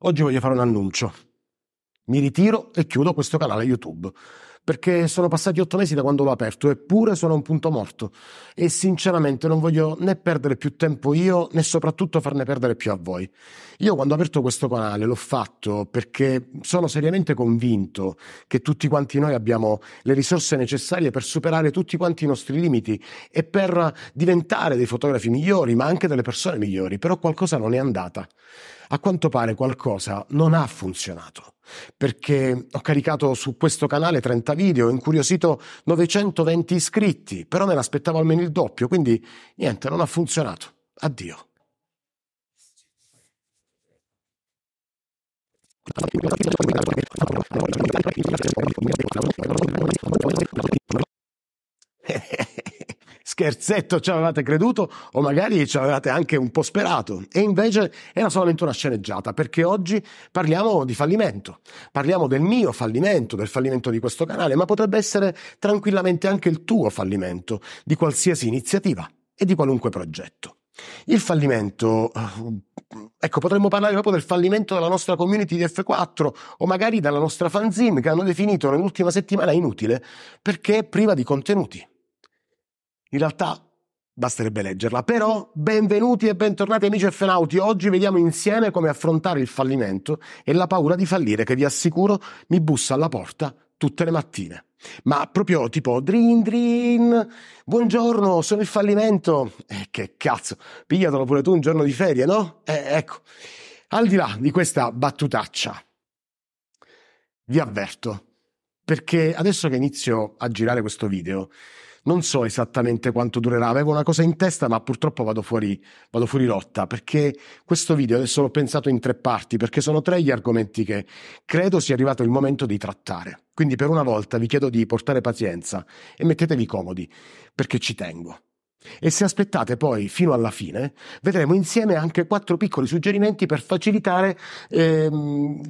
Oggi voglio fare un annuncio. Mi ritiro e chiudo questo canale YouTube perché sono passati otto mesi da quando l'ho aperto, eppure sono a un punto morto. E sinceramente non voglio né perdere più tempo io, né soprattutto farne perdere più a voi. Io quando ho aperto questo canale l'ho fatto perché sono seriamente convinto che tutti quanti noi abbiamo le risorse necessarie per superare tutti quanti i nostri limiti e per diventare dei fotografi migliori, ma anche delle persone migliori. Però qualcosa non è andata. A quanto pare qualcosa non ha funzionato, perché ho caricato su questo canale 30 video, ho incuriosito 920 iscritti, però me l'aspettavo almeno il doppio, quindi niente, non ha funzionato. Addio. scherzetto ci avevate creduto o magari ci avevate anche un po' sperato. E invece era solamente una sceneggiata, perché oggi parliamo di fallimento. Parliamo del mio fallimento, del fallimento di questo canale, ma potrebbe essere tranquillamente anche il tuo fallimento di qualsiasi iniziativa e di qualunque progetto. Il fallimento, eh, ecco, potremmo parlare proprio del fallimento della nostra community di F4 o magari della nostra fanzine che hanno definito nell'ultima settimana inutile perché è priva di contenuti. In realtà basterebbe leggerla, però benvenuti e bentornati amici FNauti. Oggi vediamo insieme come affrontare il fallimento e la paura di fallire che vi assicuro mi bussa alla porta tutte le mattine. Ma proprio tipo drin drin, buongiorno, sono il fallimento. Eh, che cazzo, pigliatelo pure tu un giorno di ferie, no? Eh, ecco, al di là di questa battutaccia, vi avverto, perché adesso che inizio a girare questo video, non so esattamente quanto durerà, avevo una cosa in testa ma purtroppo vado fuori, vado fuori rotta perché questo video adesso l'ho pensato in tre parti perché sono tre gli argomenti che credo sia arrivato il momento di trattare. Quindi per una volta vi chiedo di portare pazienza e mettetevi comodi perché ci tengo. E se aspettate poi fino alla fine, vedremo insieme anche quattro piccoli suggerimenti per facilitare ehm,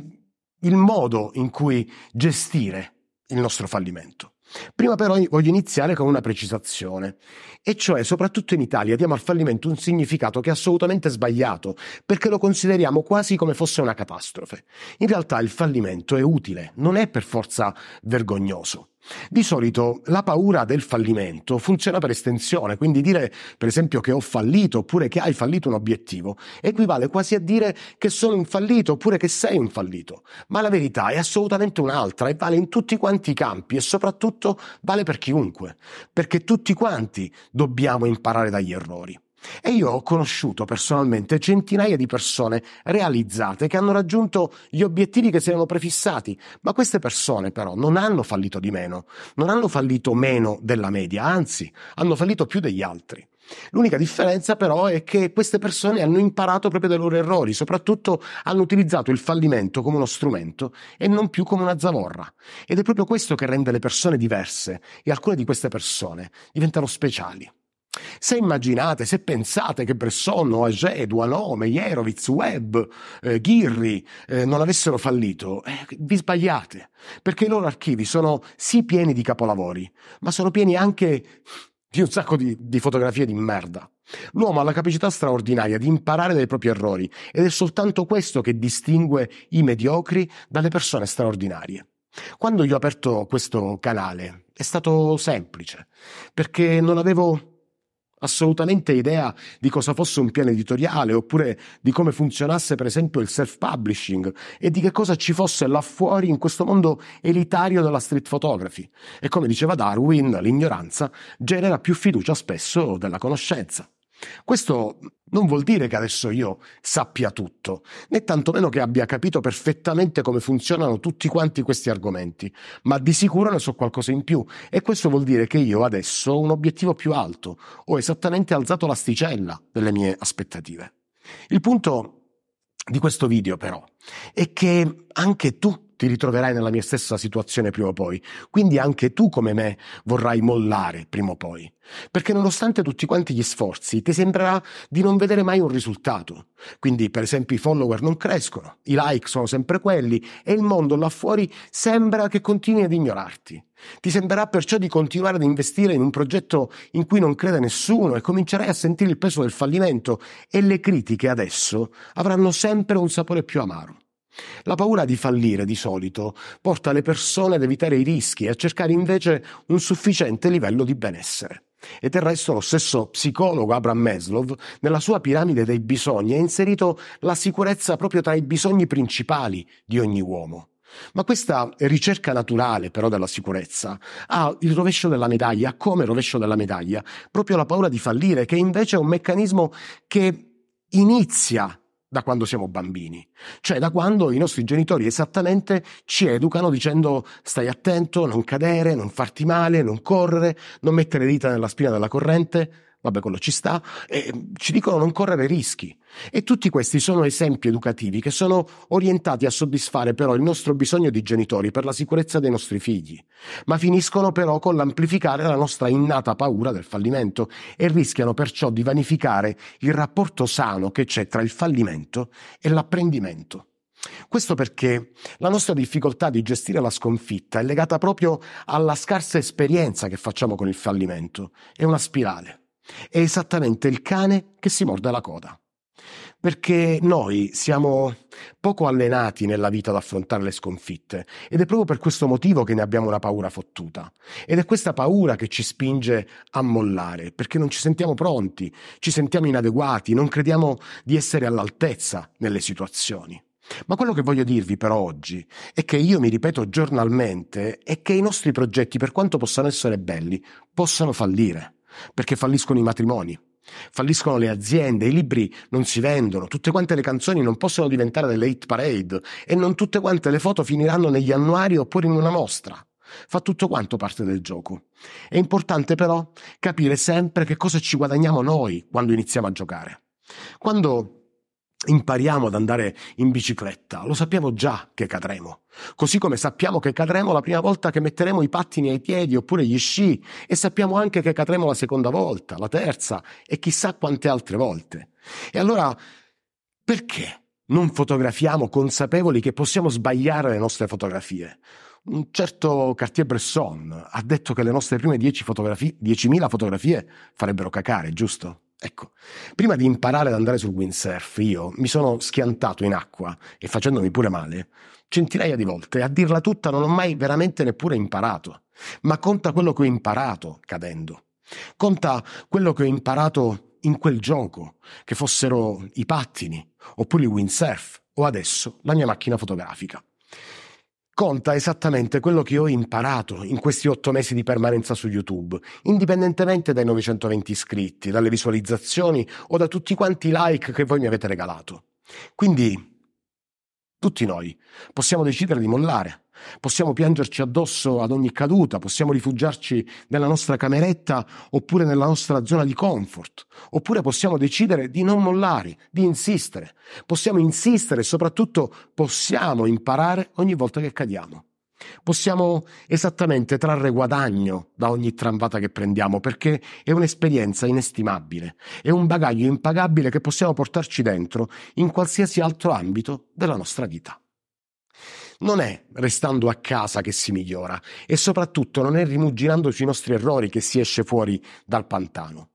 il modo in cui gestire il nostro fallimento. Prima però voglio iniziare con una precisazione, e cioè soprattutto in Italia diamo al fallimento un significato che è assolutamente sbagliato, perché lo consideriamo quasi come fosse una catastrofe. In realtà il fallimento è utile, non è per forza vergognoso. Di solito la paura del fallimento funziona per estensione, quindi dire per esempio che ho fallito oppure che hai fallito un obiettivo equivale quasi a dire che sono un fallito oppure che sei un fallito, ma la verità è assolutamente un'altra e vale in tutti quanti i campi e soprattutto vale per chiunque, perché tutti quanti dobbiamo imparare dagli errori. E io ho conosciuto personalmente centinaia di persone realizzate che hanno raggiunto gli obiettivi che si erano prefissati, ma queste persone però non hanno fallito di meno, non hanno fallito meno della media, anzi hanno fallito più degli altri. L'unica differenza però è che queste persone hanno imparato proprio dai loro errori, soprattutto hanno utilizzato il fallimento come uno strumento e non più come una zavorra. Ed è proprio questo che rende le persone diverse e alcune di queste persone diventano speciali. Se immaginate, se pensate che Bresson, Oagé, Dualò, Meyerowitz, Webb, eh, Ghirri eh, non avessero fallito, eh, vi sbagliate, perché i loro archivi sono sì pieni di capolavori, ma sono pieni anche di un sacco di, di fotografie di merda. L'uomo ha la capacità straordinaria di imparare dai propri errori ed è soltanto questo che distingue i mediocri dalle persone straordinarie. Quando io ho aperto questo canale è stato semplice, perché non avevo assolutamente idea di cosa fosse un piano editoriale oppure di come funzionasse per esempio il self-publishing e di che cosa ci fosse là fuori in questo mondo elitario della street photography. E come diceva Darwin, l'ignoranza genera più fiducia spesso della conoscenza. Questo non vuol dire che adesso io sappia tutto, né tantomeno che abbia capito perfettamente come funzionano tutti quanti questi argomenti, ma di sicuro ne so qualcosa in più e questo vuol dire che io adesso ho un obiettivo più alto, ho esattamente alzato l'asticella delle mie aspettative. Il punto di questo video però è che anche tu ti ritroverai nella mia stessa situazione prima o poi. Quindi anche tu, come me, vorrai mollare prima o poi. Perché nonostante tutti quanti gli sforzi, ti sembrerà di non vedere mai un risultato. Quindi, per esempio, i follower non crescono, i like sono sempre quelli e il mondo là fuori sembra che continui ad ignorarti. Ti sembrerà perciò di continuare ad investire in un progetto in cui non crede nessuno e comincerai a sentire il peso del fallimento e le critiche adesso avranno sempre un sapore più amaro. La paura di fallire di solito porta le persone ad evitare i rischi e a cercare invece un sufficiente livello di benessere. E del resto lo stesso psicologo Abraham Maslow, nella sua piramide dei bisogni, ha inserito la sicurezza proprio tra i bisogni principali di ogni uomo. Ma questa ricerca naturale però della sicurezza ha il rovescio della medaglia, come rovescio della medaglia, proprio la paura di fallire, che invece è un meccanismo che inizia da quando siamo bambini, cioè da quando i nostri genitori esattamente ci educano dicendo stai attento, non cadere, non farti male, non correre, non mettere le dita nella spina della corrente, vabbè quello ci sta, eh, ci dicono non correre rischi. E tutti questi sono esempi educativi che sono orientati a soddisfare però il nostro bisogno di genitori per la sicurezza dei nostri figli, ma finiscono però con l'amplificare la nostra innata paura del fallimento e rischiano perciò di vanificare il rapporto sano che c'è tra il fallimento e l'apprendimento. Questo perché la nostra difficoltà di gestire la sconfitta è legata proprio alla scarsa esperienza che facciamo con il fallimento. È una spirale. È esattamente il cane che si morde la coda. Perché noi siamo poco allenati nella vita ad affrontare le sconfitte ed è proprio per questo motivo che ne abbiamo una paura fottuta. Ed è questa paura che ci spinge a mollare, perché non ci sentiamo pronti, ci sentiamo inadeguati, non crediamo di essere all'altezza nelle situazioni. Ma quello che voglio dirvi però oggi è che io mi ripeto giornalmente è che i nostri progetti, per quanto possano essere belli, possano fallire perché falliscono i matrimoni. Falliscono le aziende, i libri non si vendono, tutte quante le canzoni non possono diventare delle hit parade e non tutte quante le foto finiranno negli annuari oppure in una mostra. Fa tutto quanto parte del gioco. È importante però capire sempre che cosa ci guadagniamo noi quando iniziamo a giocare. Quando Impariamo ad andare in bicicletta, lo sappiamo già che cadremo, così come sappiamo che cadremo la prima volta che metteremo i pattini ai piedi oppure gli sci e sappiamo anche che cadremo la seconda volta, la terza e chissà quante altre volte. E allora perché non fotografiamo consapevoli che possiamo sbagliare le nostre fotografie? Un certo Cartier-Bresson ha detto che le nostre prime 10.000 fotografie, 10 fotografie farebbero cacare, giusto? Ecco, prima di imparare ad andare sul windsurf, io mi sono schiantato in acqua e facendomi pure male, centinaia di volte, a dirla tutta non ho mai veramente neppure imparato. Ma conta quello che ho imparato cadendo. Conta quello che ho imparato in quel gioco, che fossero i pattini, oppure il windsurf, o adesso la mia macchina fotografica conta esattamente quello che ho imparato in questi otto mesi di permanenza su YouTube, indipendentemente dai 920 iscritti, dalle visualizzazioni o da tutti quanti i like che voi mi avete regalato. Quindi, tutti noi possiamo decidere di mollare Possiamo piangerci addosso ad ogni caduta, possiamo rifugiarci nella nostra cameretta oppure nella nostra zona di comfort, oppure possiamo decidere di non mollare, di insistere. Possiamo insistere e soprattutto possiamo imparare ogni volta che cadiamo. Possiamo esattamente trarre guadagno da ogni tramvata che prendiamo perché è un'esperienza inestimabile, è un bagaglio impagabile che possiamo portarci dentro in qualsiasi altro ambito della nostra vita. Non è restando a casa che si migliora e soprattutto non è rimuginando sui nostri errori che si esce fuori dal pantano.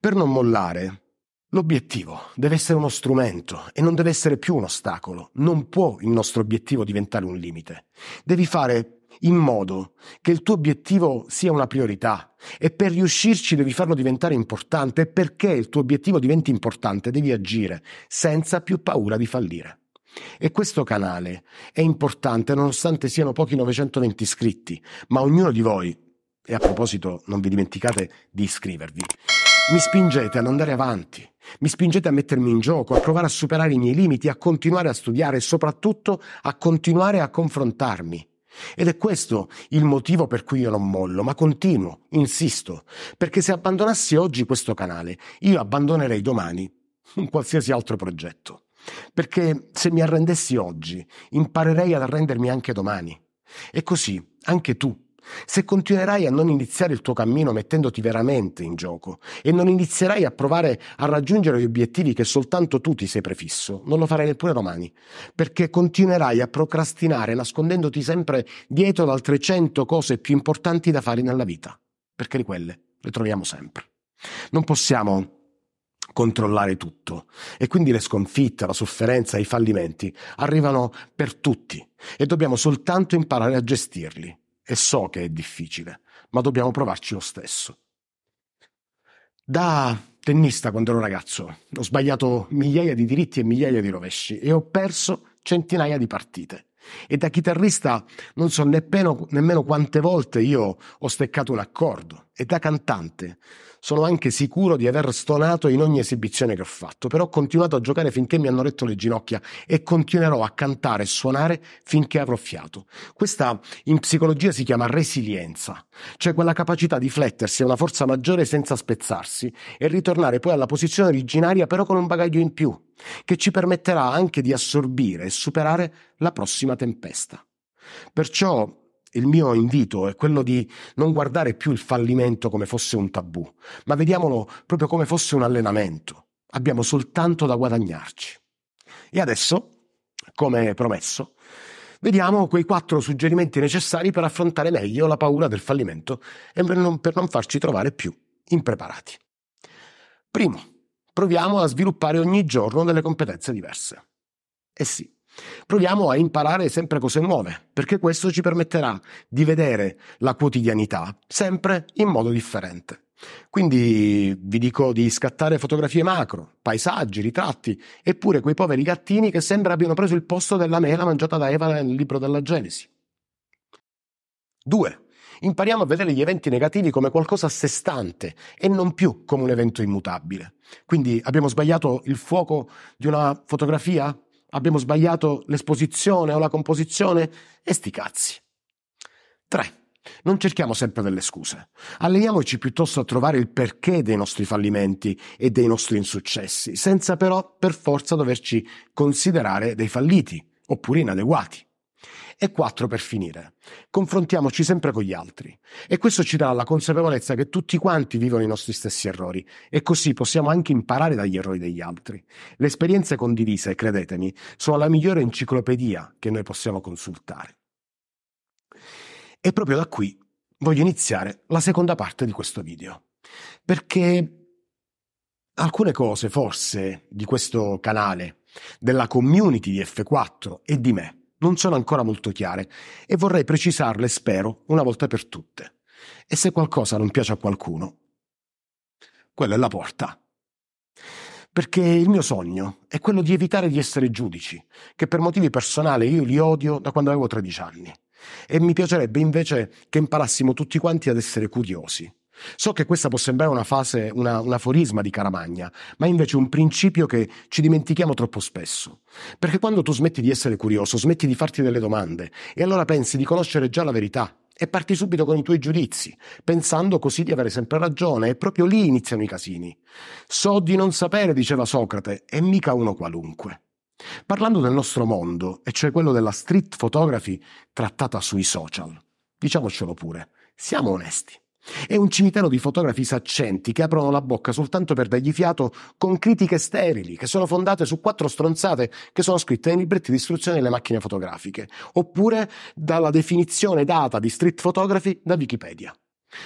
Per non mollare, l'obiettivo deve essere uno strumento e non deve essere più un ostacolo. Non può il nostro obiettivo diventare un limite. Devi fare in modo che il tuo obiettivo sia una priorità e per riuscirci devi farlo diventare importante e perché il tuo obiettivo diventi importante devi agire senza più paura di fallire. E questo canale è importante nonostante siano pochi 920 iscritti, ma ognuno di voi, e a proposito non vi dimenticate di iscrivervi, mi spingete ad andare avanti, mi spingete a mettermi in gioco, a provare a superare i miei limiti, a continuare a studiare e soprattutto a continuare a confrontarmi. Ed è questo il motivo per cui io non mollo, ma continuo, insisto, perché se abbandonassi oggi questo canale, io abbandonerei domani un qualsiasi altro progetto. Perché se mi arrendessi oggi, imparerei ad arrendermi anche domani. E così, anche tu, se continuerai a non iniziare il tuo cammino mettendoti veramente in gioco e non inizierai a provare a raggiungere gli obiettivi che soltanto tu ti sei prefisso, non lo farai neppure domani, perché continuerai a procrastinare nascondendoti sempre dietro ad altre cento cose più importanti da fare nella vita, perché di quelle le troviamo sempre. Non possiamo controllare tutto. E quindi le sconfitte, la sofferenza, i fallimenti arrivano per tutti e dobbiamo soltanto imparare a gestirli. E so che è difficile, ma dobbiamo provarci lo stesso. Da tennista quando ero ragazzo ho sbagliato migliaia di diritti e migliaia di rovesci e ho perso centinaia di partite. E da chitarrista non so nemmeno, nemmeno quante volte io ho steccato un accordo e da cantante. Sono anche sicuro di aver stonato in ogni esibizione che ho fatto, però ho continuato a giocare finché mi hanno retto le ginocchia e continuerò a cantare e suonare finché avrò fiato. Questa in psicologia si chiama resilienza, cioè quella capacità di flettersi a una forza maggiore senza spezzarsi e ritornare poi alla posizione originaria però con un bagaglio in più, che ci permetterà anche di assorbire e superare la prossima tempesta. Perciò il mio invito è quello di non guardare più il fallimento come fosse un tabù, ma vediamolo proprio come fosse un allenamento. Abbiamo soltanto da guadagnarci. E adesso, come promesso, vediamo quei quattro suggerimenti necessari per affrontare meglio la paura del fallimento e per non, per non farci trovare più impreparati. Primo, proviamo a sviluppare ogni giorno delle competenze diverse. Eh sì, Proviamo a imparare sempre cose nuove, perché questo ci permetterà di vedere la quotidianità sempre in modo differente. Quindi vi dico di scattare fotografie macro, paesaggi, ritratti, eppure quei poveri gattini che sembra abbiano preso il posto della mela mangiata da Eva nel libro della Genesi. 2. Impariamo a vedere gli eventi negativi come qualcosa a sé stante e non più come un evento immutabile. Quindi abbiamo sbagliato il fuoco di una fotografia? abbiamo sbagliato l'esposizione o la composizione e sti cazzi. 3. Non cerchiamo sempre delle scuse. Alleniamoci piuttosto a trovare il perché dei nostri fallimenti e dei nostri insuccessi, senza però per forza doverci considerare dei falliti oppure inadeguati e 4 per finire. Confrontiamoci sempre con gli altri e questo ci dà la consapevolezza che tutti quanti vivono i nostri stessi errori e così possiamo anche imparare dagli errori degli altri. Le esperienze condivise, credetemi, sono la migliore enciclopedia che noi possiamo consultare. E proprio da qui voglio iniziare la seconda parte di questo video, perché alcune cose forse di questo canale, della community di F4 e di me, non sono ancora molto chiare e vorrei precisarle, spero, una volta per tutte. E se qualcosa non piace a qualcuno, quella è la porta. Perché il mio sogno è quello di evitare di essere giudici, che per motivi personali io li odio da quando avevo 13 anni. E mi piacerebbe invece che imparassimo tutti quanti ad essere curiosi, So che questa può sembrare una fase, una, un aforisma di Caramagna, ma è invece un principio che ci dimentichiamo troppo spesso. Perché quando tu smetti di essere curioso, smetti di farti delle domande e allora pensi di conoscere già la verità e parti subito con i tuoi giudizi, pensando così di avere sempre ragione e proprio lì iniziano i casini. So di non sapere, diceva Socrate, e mica uno qualunque. Parlando del nostro mondo, e cioè quello della street photography trattata sui social, diciamocelo pure, siamo onesti. È un cimitero di fotografi saccenti che aprono la bocca soltanto per dargli fiato con critiche sterili che sono fondate su quattro stronzate che sono scritte nei libretti di istruzione delle macchine fotografiche, oppure dalla definizione data di street photography da Wikipedia.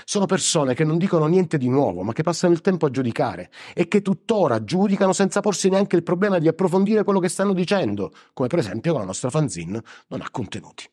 Sono persone che non dicono niente di nuovo, ma che passano il tempo a giudicare e che tuttora giudicano senza porsi neanche il problema di approfondire quello che stanno dicendo, come per esempio con la nostra fanzine non ha contenuti.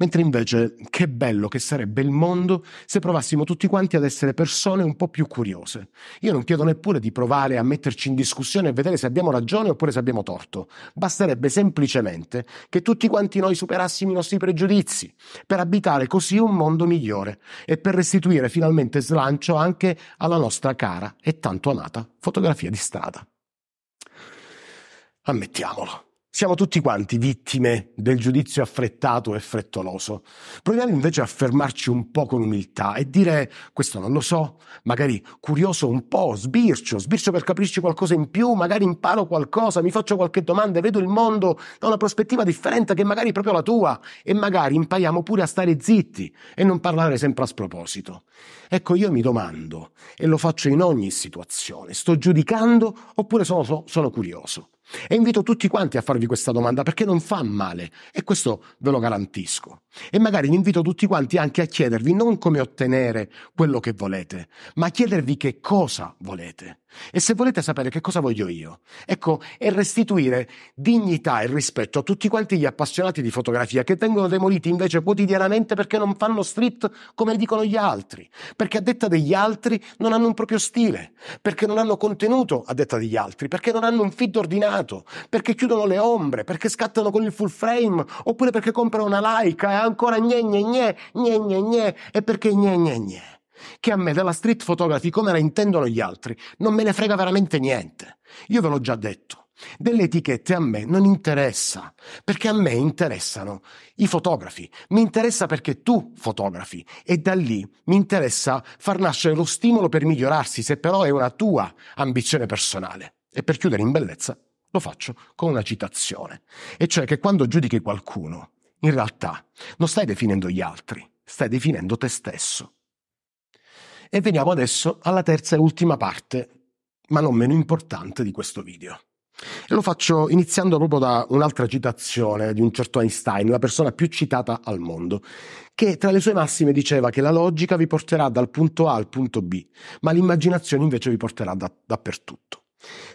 Mentre invece che bello che sarebbe il mondo se provassimo tutti quanti ad essere persone un po' più curiose. Io non chiedo neppure di provare a metterci in discussione e vedere se abbiamo ragione oppure se abbiamo torto. Basterebbe semplicemente che tutti quanti noi superassimo i nostri pregiudizi per abitare così un mondo migliore e per restituire finalmente slancio anche alla nostra cara e tanto amata fotografia di strada. Ammettiamolo. Siamo tutti quanti vittime del giudizio affrettato e frettoloso. Proviamo invece a fermarci un po' con umiltà e dire questo non lo so, magari curioso un po', sbircio, sbircio per capirci qualcosa in più, magari imparo qualcosa, mi faccio qualche domanda e vedo il mondo da una prospettiva differente che magari è proprio la tua e magari impariamo pure a stare zitti e non parlare sempre a sproposito. Ecco, io mi domando e lo faccio in ogni situazione, sto giudicando oppure sono, sono curioso. E invito tutti quanti a farvi questa domanda perché non fa male e questo ve lo garantisco. E magari vi invito tutti quanti anche a chiedervi non come ottenere quello che volete, ma a chiedervi che cosa volete. E se volete sapere che cosa voglio io, ecco, è restituire dignità e rispetto a tutti quanti gli appassionati di fotografia che vengono demoliti invece quotidianamente perché non fanno street come dicono gli altri, perché a detta degli altri non hanno un proprio stile, perché non hanno contenuto a detta degli altri, perché non hanno un feed ordinato illuminato, perché chiudono le ombre, perché scattano con il full frame, oppure perché comprano una laica e ancora gne gne gne, gne gne gne, e perché gne gne gne. Che a me della street photography, come la intendono gli altri, non me ne frega veramente niente. Io ve l'ho già detto. Delle etichette a me non interessa, perché a me interessano i fotografi, mi interessa perché tu fotografi e da lì mi interessa far nascere lo stimolo per migliorarsi, se però è una tua ambizione personale. E per chiudere in bellezza, lo faccio con una citazione, e cioè che quando giudichi qualcuno, in realtà non stai definendo gli altri, stai definendo te stesso. E veniamo adesso alla terza e ultima parte, ma non meno importante di questo video. E lo faccio iniziando proprio da un'altra citazione di un certo Einstein, la persona più citata al mondo, che tra le sue massime diceva che la logica vi porterà dal punto A al punto B, ma l'immaginazione invece vi porterà da, dappertutto.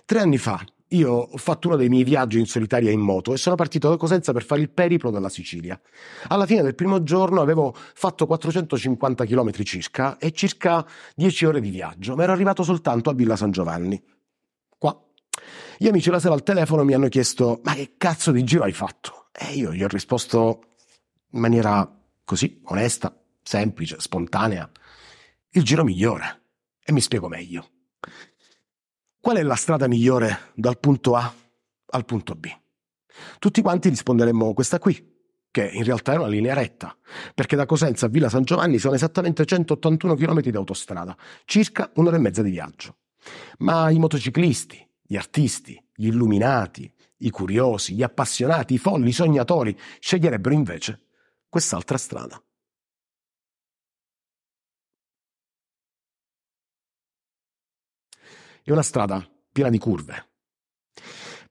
Tre anni fa io ho fatto uno dei miei viaggi in solitaria in moto e sono partito da Cosenza per fare il periplo dalla Sicilia. Alla fine del primo giorno avevo fatto 450 km circa e circa 10 ore di viaggio, ma ero arrivato soltanto a Villa San Giovanni. Qua. Gli amici la sera al telefono mi hanno chiesto: Ma che cazzo di giro hai fatto? E io gli ho risposto in maniera così, onesta, semplice, spontanea: Il giro migliore. E mi spiego meglio. Qual è la strada migliore dal punto A al punto B? Tutti quanti risponderemmo questa qui, che in realtà è una linea retta, perché da Cosenza a Villa San Giovanni sono esattamente 181 km di autostrada, circa un'ora e mezza di viaggio. Ma i motociclisti, gli artisti, gli illuminati, i curiosi, gli appassionati, i folli, i sognatori sceglierebbero invece quest'altra strada. È una strada piena di curve.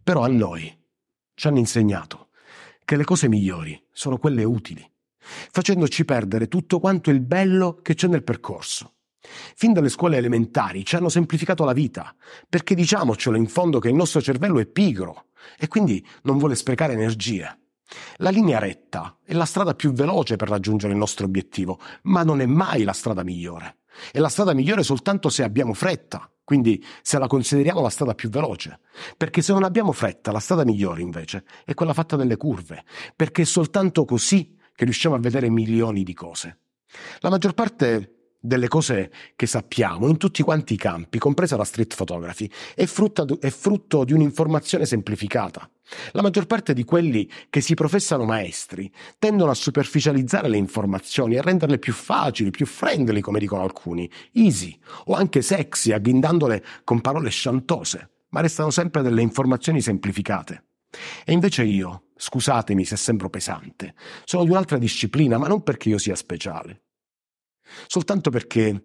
Però a noi ci hanno insegnato che le cose migliori sono quelle utili, facendoci perdere tutto quanto il bello che c'è nel percorso. Fin dalle scuole elementari ci hanno semplificato la vita, perché diciamocelo in fondo che il nostro cervello è pigro e quindi non vuole sprecare energie. La linea retta è la strada più veloce per raggiungere il nostro obiettivo, ma non è mai la strada migliore. È la strada migliore soltanto se abbiamo fretta, quindi se la consideriamo la strada più veloce. Perché se non abbiamo fretta, la strada migliore invece è quella fatta delle curve, perché è soltanto così che riusciamo a vedere milioni di cose. La maggior parte delle cose che sappiamo in tutti quanti i campi, compresa la street photography, è, frutta, è frutto di un'informazione semplificata. La maggior parte di quelli che si professano maestri tendono a superficializzare le informazioni e a renderle più facili, più friendly, come dicono alcuni, easy o anche sexy, agghindandole con parole sciantose, ma restano sempre delle informazioni semplificate. E invece io, scusatemi se sembro pesante, sono di un'altra disciplina, ma non perché io sia speciale, soltanto perché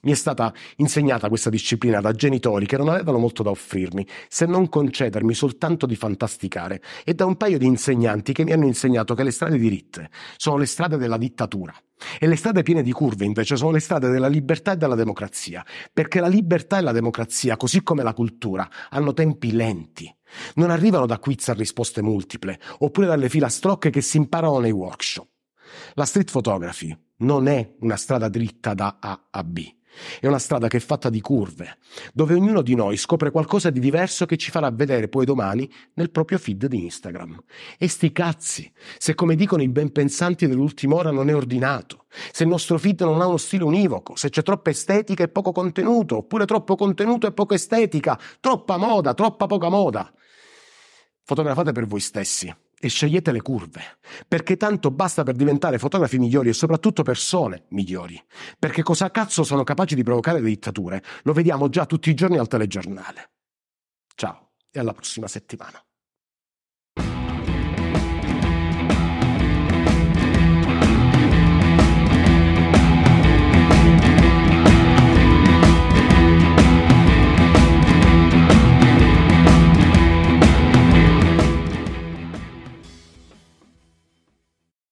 mi è stata insegnata questa disciplina da genitori che non avevano molto da offrirmi, se non concedermi soltanto di fantasticare, e da un paio di insegnanti che mi hanno insegnato che le strade diritte sono le strade della dittatura. E le strade piene di curve invece sono le strade della libertà e della democrazia, perché la libertà e la democrazia, così come la cultura, hanno tempi lenti. Non arrivano da quiz a risposte multiple, oppure dalle filastrocche che si imparano nei workshop. La street photography non è una strada dritta da A a B. È una strada che è fatta di curve, dove ognuno di noi scopre qualcosa di diverso che ci farà vedere poi domani nel proprio feed di Instagram. E sti cazzi, se come dicono i ben pensanti dell'ultima ora non è ordinato, se il nostro feed non ha uno stile univoco, se c'è troppa estetica e poco contenuto, oppure troppo contenuto e poco estetica, troppa moda, troppa poca moda. Fotografate per voi stessi, e scegliete le curve, perché tanto basta per diventare fotografi migliori e soprattutto persone migliori, perché cosa cazzo sono capaci di provocare le dittature? Lo vediamo già tutti i giorni al telegiornale. Ciao e alla prossima settimana.